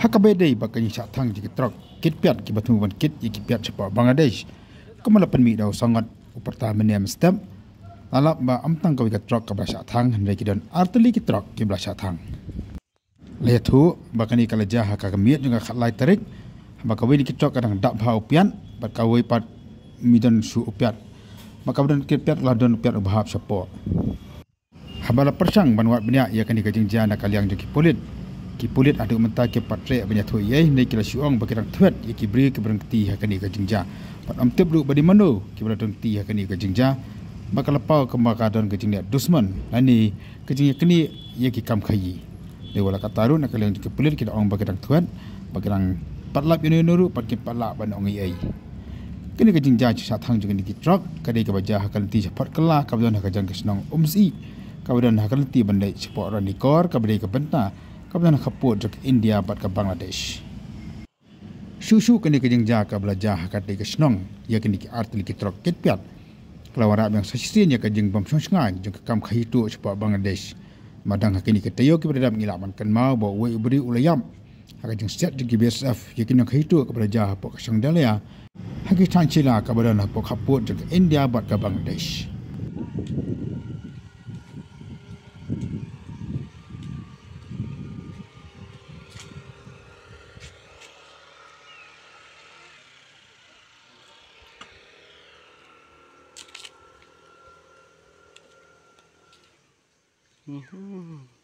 hakabe dei ba kanyi cha thang ji trok kit pyat ki bathu ban kit ji ki pyat bangladesh kamala pan mi dau sangat uparta menem stem alap ba amtang ka wikat trok ka ba cha thang hanre ki don artli ki trok ki ba cha thang le thu ba kanyi kala ja ha ka mi jung ka lai tarik ba ka wi ki trok ka dang dap ba upyan ba ka wi pat mi su upyat ba ka don kit pyat la don pyat ba ha Habala persang banuat benyak ia kini kajing jana kaliang yang joki polit ki pulit adu menta ke patre banya thu ye ne kila shuang ba kirang thwet ye ki bri ke brang ti ha kani ka jingja pat am te bru badi mando ki bra tong ti ha kani ka jingja ba kala pa ka ma ka don ke jingja dusman ani ke jingja kani ye ki kam khayi le wala ka taru na kala ke pulit ki ong ba kirang thwet ba kirang patlap yuni nuru pat ki patlap ban ong ye kini ke jingja cha thang jing ni ki truck ka dei ka ba ja ha kan ti cha pat kala ka don ha ka jang ke snong umsi ka ba don ha kan ti ban dei cha ra ni kor ka ba ka penta ka bana khapu jak india pat ka bangladesh shu shu kani ke jing ja ka bla ja ha ke snong ya kani ki artil ki trok ket pyat klawa ra bang sasri ni ka jing bam shong shnga jing kam khai tu chpa bangladesh madang ka kani ke tayo ki bra dam ngila man kan ma bo we bri ulayam ha ka jing set jing bsf ya kani khai tu ka bla ja ha po ka shong dalya ha ka bana na po jak india pat ka bangladesh 嗯哼。